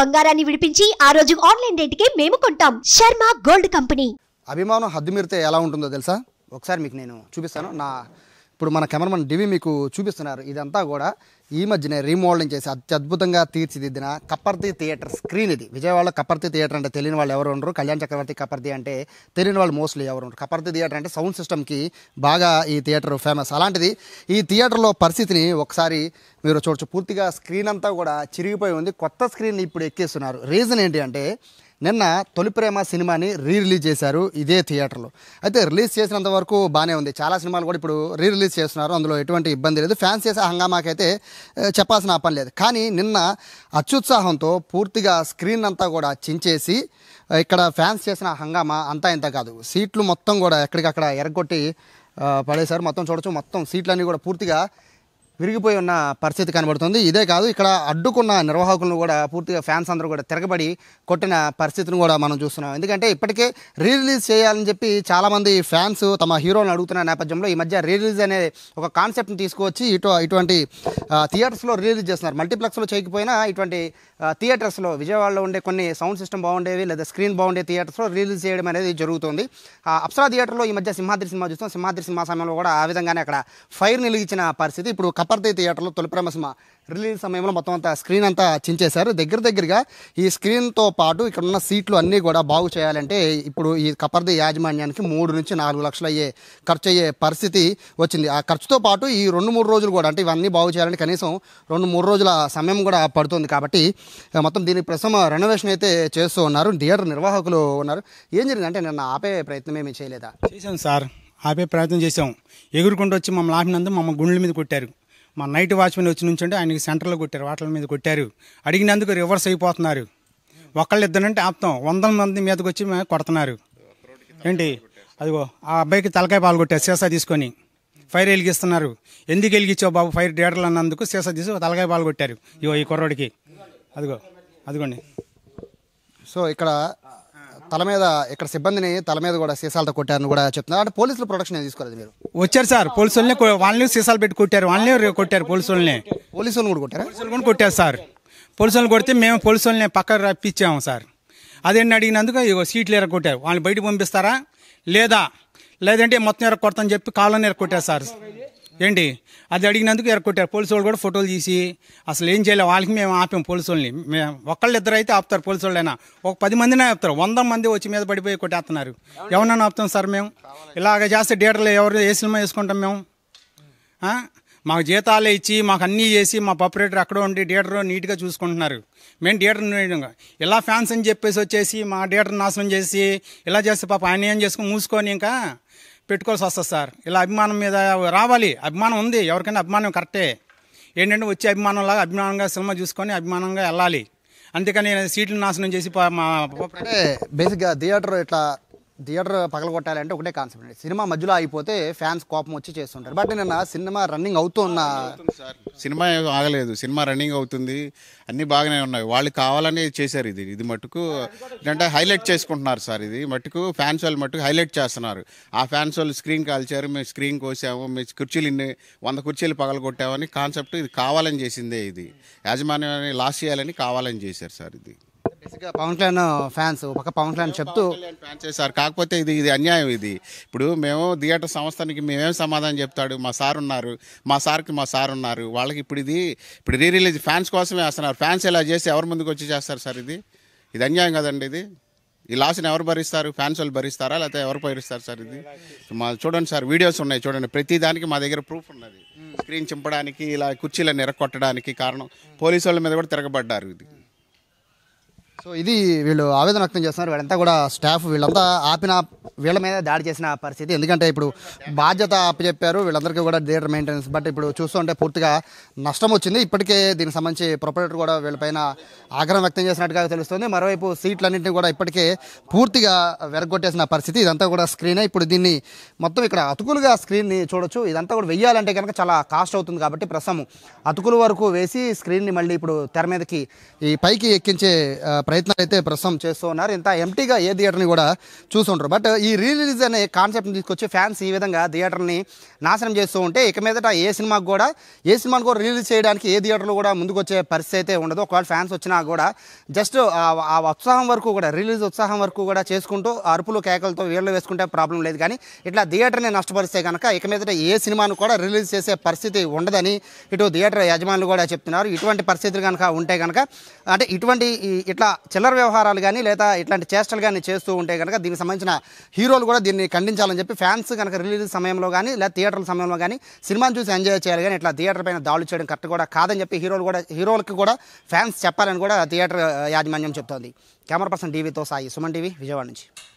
బంగారాన్ని విడిపించి ఆ రోజు ఆన్లైన్ రేటుకే మేము కొంటాం శర్మ గోల్డ్ కంపెనీ అభిమానం హద్దు మీరితే ఎలా ఉంటుందో తెలుసా ఒకసారి మీకు నేను చూపిస్తాను నా ఇప్పుడు మన కెమెరామన్ డివి మీకు చూపిస్తున్నారు ఇదంతా కూడా ఈ మధ్యనే రీమోడలింగ్ చేసి అత్యద్భుతంగా తీర్చిదిద్దిన కప్పర్తి థియేటర్ స్క్రీన్ ఇది విజయవాడలో కప్పర్తి థియేటర్ అంటే తెలియని వాళ్ళు ఎవరు ఉండరు కళ్యాణ్ చక్రవర్తి కప్పర్తి అంటే తెలియని వాళ్ళు మోస్ట్లీ ఎవరు ఉండరు కప్పర్తి థియేటర్ అంటే సౌండ్ సిస్టమ్కి బాగా ఈ థియేటర్ ఫేమస్ అలాంటిది ఈ థియేటర్లో పరిస్థితిని ఒకసారి మీరు చూడొచ్చు పూర్తిగా స్క్రీన్ అంతా కూడా చిరిగిపోయి ఉంది కొత్త స్క్రీన్ ఇప్పుడు ఎక్కేస్తున్నారు రీజన్ ఏంటి అంటే నిన్న తొలి ప్రేమ సినిమాని రీ రిలీజ్ చేశారు ఇదే థియేటర్లో అయితే రిలీజ్ చేసినంత వరకు బాగానే ఉంది చాలా సినిమాలు కూడా ఇప్పుడు రీ రిలీజ్ చేస్తున్నారు అందులో ఎటువంటి ఇబ్బంది లేదు ఫ్యాన్స్ చేసే హంగామాకైతే చెప్పాల్సిన పని లేదు కానీ నిన్న అత్యుత్సాహంతో పూర్తిగా స్క్రీన్ అంతా కూడా చించేసి ఇక్కడ ఫ్యాన్స్ చేసిన హంగామా అంతా ఇంత కాదు సీట్లు మొత్తం కూడా ఎక్కడికక్కడ ఎరగొట్టి పడేశారు మొత్తం చూడొచ్చు మొత్తం సీట్లన్నీ కూడా పూర్తిగా విరిగిపోయి ఉన్న పరిస్థితి కనబడుతుంది ఇదే కాదు ఇక్కడ అడ్డుకున్న నిర్వాహకులను కూడా పూర్తిగా ఫ్యాన్స్ అందరూ కూడా తిరగబడి కొట్టిన పరిస్థితిని కూడా మనం చూస్తున్నాం ఎందుకంటే ఇప్పటికే రీరిలీజ్ చేయాలని చెప్పి చాలామంది ఫ్యాన్స్ తమ హీరోని అడుగుతున్న నేపథ్యంలో ఈ మధ్య రీరిలీజ్ అనే ఒక కాన్సెప్ట్ని తీసుకువచ్చి ఇటు ఇటువంటి థియేటర్స్లో రిలీజ్ చేస్తున్నారు మల్టీప్లెక్స్లో చేయకపోయినా ఇటువంటి థియేటర్స్లో విజయవాడలో ఉండే కొన్ని సౌండ్ సిస్టమ్ బాగుండేవి లేదా స్క్రీన్ బాగుండే థియేటర్స్లో రిలీజ్ చేయడం అనేది జరుగుతుంది అప్సరా థియేటర్లో ఈ మధ్య సింహాద్రి సినిమా చూస్తాం సింహాద్రి సినిమా సమయంలో కూడా ఆ విధంగానే అక్కడ ఫైర్ నిలిగించిన పరిస్థితి ఇప్పుడు అపర్తి థియేటర్లో తొలి తొలిప్రమసిమ రిలీజ్ సమయంలో మొత్తం అంతా స్క్రీన్ అంతా చించేశారు దగ్గర దగ్గరగా ఈ స్క్రీన్తో పాటు ఇక్కడ ఉన్న సీట్లు అన్నీ కూడా బాగు చేయాలంటే ఇప్పుడు ఈ కపర్ది యాజమాన్యానికి మూడు నుంచి నాలుగు లక్షలు అయ్యే ఖర్చు అయ్యే పరిస్థితి వచ్చింది ఆ ఖర్చుతో పాటు ఈ రెండు మూడు రోజులు కూడా అంటే ఇవన్నీ బాగు చేయాలంటే కనీసం రెండు మూడు రోజుల సమయం కూడా పడుతుంది కాబట్టి మొత్తం దీనికి ప్రస్తుతం రెనోవేషన్ అయితే చేస్తూ ఉన్నారు థియేటర్ నిర్వాహకులు ఉన్నారు ఏం జరిగింది అంటే నిన్న ఆపే ప్రయత్నం ఏమీ చేయలేదా చేశాం సార్ ఆపే ప్రయత్నం చేశాం ఎగురుకుంటూ వచ్చి మమ్మల్ని ఆపినందుకు మమ్మల్ని గుండెల మీద కొట్టారు మా నైట్ వాచ్మెన్ వచ్చి నుంచంటే ఆయనకి సెంటర్లో కొట్టారు వాటల మీద కొట్టారు అడిగినందుకు రివర్స్ అయిపోతున్నారు ఒకళ్ళు ఇద్దరంటే ఆప్తాం వందల మంది మీదకి వచ్చి కొడుతున్నారు ఏంటి అదిగో ఆ అబ్బాయికి తలకాయ పాలు కొట్టారు సీసా తీసుకొని ఫైర్ వెలిగిస్తున్నారు ఎందుకు వెలిగించావు బాబు ఫైర్ డేటర్లు అన్నందుకు సీసా తీసి తలకాయ పాలు కొట్టారు ఇగో ఈ కుర్రోడికి అదిగో అదిగోండి సో ఇక్కడ తల మీద ఇక్కడ సిబ్బందిని తల మీద కూడా సీసాలతో కొట్టారని కూడా చెప్తున్నారు అంటే పోలీసులు ప్రొటెక్షన్ తీసుకోలేదు మీరు వచ్చారు సార్ పోలీసులని వాళ్ళని సీసాలు పెట్టి కొట్టారు వాళ్ళని కొట్టారు పోలీసుల్ని పోలీసులను కూడా కొట్టారు పోలీసులు కూడా కొట్టారు సార్ పోలీసులను కొడితే మేము పోలీసులని పక్క రప్పించాము సార్ అదేంటి అడిగినందుకు ఇగో సీట్లు కొట్టారు వాళ్ళని బయటకు పంపిస్తారా లేదా లేదంటే మొత్తం అని చెప్పి కాళ్ళని కొట్టారు సార్ ఏంటి అది అడిగినందుకు ఎరగొట్టారు పోలీసు వాళ్ళు కూడా ఫోటోలు తీసి అసలు ఏం చేయలేదు వాళ్ళకి మేము ఆపాము పోలీసు వాళ్ళని మేము ఇద్దరు అయితే ఆపుతారు పోలీసు వాళ్ళైనా ఒక పది మందినే ఆపుతారు వంద మంది వచ్చి మీద పడిపోయి కొట్టేస్తున్నారు ఎవరన్నా ఆపుతాం సార్ మేము ఇలాగ చేస్తే థియేటర్లో ఎవరు ఏ సినిమా వేసుకుంటాం మేము మాకు జీతాలు ఇచ్చి మాకు అన్నీ చేసి మా పాపరేటర్ అక్కడ ఉండి థియేటర్ నీట్గా చూసుకుంటున్నారు మేము థియేటర్ ఇలా ఫ్యాన్స్ అని చెప్పేసి వచ్చేసి మా థియేటర్ నాశనం చేసి ఇలా చేస్తే పాప ఆయన ఏం చేసుకుని మూసుకొని ఇంకా పెట్టుకోవాల్సి వస్తుంది సార్ ఇలా అభిమానం మీద రావాలి అభిమానం ఉంది ఎవరికైనా అభిమానం కరెక్టే ఏంటంటే వచ్చే అభిమానంలాగా అభిమానంగా సినిమా చూసుకొని అభిమానంగా వెళ్ళాలి అందుకని సీట్లు నాశనం చేసి బేసిక్గా థియేటర్ ఇట్లా థియేటర్ పగలగొట్టాలంటే ఒకటే కాన్సెప్ట్ అండి సినిమా మధ్యలో అయిపోతే ఫ్యాన్స్ కోపం వచ్చి చేస్తుంటారు బట్ నిన్న సినిమా రన్నింగ్ అవుతున్న సినిమా ఆగలేదు సినిమా రన్నింగ్ అవుతుంది అన్ని బాగానే ఉన్నాయి వాళ్ళు కావాలని చేశారు ఇది ఇది మటుకు అంటే హైలైట్ చేసుకుంటున్నారు సార్ ఇది మటుకు ఫ్యాన్స్ వాళ్ళు మటుకు హైలైట్ చేస్తున్నారు ఆ ఫ్యాన్స్ వాళ్ళు స్క్రీన్ కాల్చారు మేము స్క్రీన్ కోసాము మీ కుర్చీలు ఇన్ని వంద కుర్చీలు పగలగొట్టామని కాన్సెప్ట్ ఇది కావాలని చేసిందే ఇది యాజమాన్యాన్ని లాస్ చేయాలని కావాలని చేశారు సార్ ఇది పవన్ కళ్యాణ్ ఫ్యాన్స్ ఒక పవన్ కళ్యాణ్ చెప్తూ ఫ్యాన్ చేశారు కాకపోతే ఇది ఇది అన్యాయం ఇది ఇప్పుడు మేము థియేటర్ సంస్థానికి మేమేం సమాధానం చెప్తాడు మా సార్ ఉన్నారు మా సార్కి మా సార్ ఉన్నారు వాళ్ళకి ఇప్పుడు ఇది ఇప్పుడు రీ రిలీజ్ ఫ్యాన్స్ కోసమే వేస్తున్నారు ఫ్యాన్స్ ఇలా చేసి ఎవరి ముందుకు వచ్చి చేస్తారు సార్ ఇది ఇది అన్యాయం కదండి ఇది ఈ లాస్ని ఎవరు భరిస్తారు ఫ్యాన్స్ వాళ్ళు భరిస్తారా లేకపోతే ఎవరు భరిస్తారు సార్ ఇది మా చూడండి సార్ వీడియోస్ ఉన్నాయి చూడండి ప్రతి దానికి మా దగ్గర ప్రూఫ్ ఉన్నది స్క్రీన్ చింపడానికి ఇలా కుర్చీలను ఎరగొట్టడానికి కారణం పోలీసు వాళ్ళ మీద కూడా తిరగబడ్డారు ఇది సో ఇది వీళ్ళు ఆవేదన వ్యక్తం చేస్తున్నారు వీళ్ళంతా కూడా స్టాఫ్ వీళ్ళంతా ఆపిన వీళ్ళ మీద దాడి చేసిన పరిస్థితి ఎందుకంటే ఇప్పుడు బాధ్యత అప్పచెప్పారు వీళ్ళందరికీ కూడా థియేటర్ మెయింటెనెన్స్ బట్ ఇప్పుడు చూస్తుంటే పూర్తిగా నష్టం వచ్చింది ఇప్పటికే దీనికి సంబంధించి ప్రొపరేటర్ కూడా వీళ్ళపైన ఆగ్రహం వ్యక్తం చేసినట్టుగా తెలుస్తుంది మరోవైపు సీట్లన్నింటినీ కూడా ఇప్పటికే పూర్తిగా వెరగొట్టేసిన పరిస్థితి ఇదంతా కూడా స్క్రీనే ఇప్పుడు దీన్ని మొత్తం ఇక్కడ అతుకులుగా స్క్రీన్ని చూడొచ్చు ఇదంతా కూడా వెయ్యాలంటే కనుక చాలా కాస్ట్ అవుతుంది కాబట్టి ప్రస్తుతం అతుకుల వరకు వేసి స్క్రీన్ని మళ్ళీ ఇప్పుడు తెర మీదకి ఈ పైకి ఎక్కించే ప్రయత్నాలు అయితే ప్రస్తుతం చేస్తూ ఉన్నారు ఇంత ఎంటీగా ఏ థియేటర్ని కూడా చూసుంటారు బట్ ఈ రీరిలీజ్ అనే కాన్సెప్ట్ని తీసుకొచ్చి ఫ్యాన్స్ ఈ విధంగా థియేటర్ని నాశనం చేస్తూ ఉంటే ఇక మీదట ఏ సినిమాకు కూడా ఏ సినిమాను కూడా రిలీజ్ చేయడానికి ఏ థియేటర్లు కూడా ముందుకొచ్చే పరిస్థితి అయితే ఉండదు ఒకవేళ ఫ్యాన్స్ వచ్చినా కూడా జస్ట్ ఆ ఉత్సాహం వరకు కూడా రిలీజ్ ఉత్సాహం వరకు కూడా చేసుకుంటూ అరుపులు కేకలతో వీళ్ళు వేసుకుంటే ప్రాబ్లం లేదు కానీ ఇట్లా థియేటర్ని నష్టపరిస్తే కనుక ఇక మీదట ఏ సినిమాను కూడా రిలీజ్ చేసే పరిస్థితి ఉండదని ఇటు థియేటర్ యజమానులు కూడా చెప్తున్నారు ఇటువంటి పరిస్థితులు కనుక ఉంటే కనుక అంటే ఇటువంటి ఇట్లా చిల్లర వ్యవహారాలు కానీ లేదా ఇట్లాంటి చేష్టలు కానీ చేస్తూ ఉంటే కనుక దీనికి సంబంధించిన హీరోలు కూడా దీన్ని ఖండించాలని చెప్పి ఫ్యాన్స్ కనుక రిలీజ్ సమయంలో కానీ లేదా థియేటర్ల సమయంలో కానీ సినిమాను చూసి ఎంజాయ్ చేయాలి కానీ ఇట్లా థియేటర్ పైన దాడులు చేయడం కరెక్ట్ కూడా కాదని చెప్పి హీరోలు కూడా హీరోలకు కూడా ఫ్యాన్స్ చెప్పాలని కూడా థియేటర్ యాజమాన్యం చెప్తోంది కెమెరా పర్సన్ టీవీతో సాయి సుమన్ టీవీ విజయవాడ నుంచి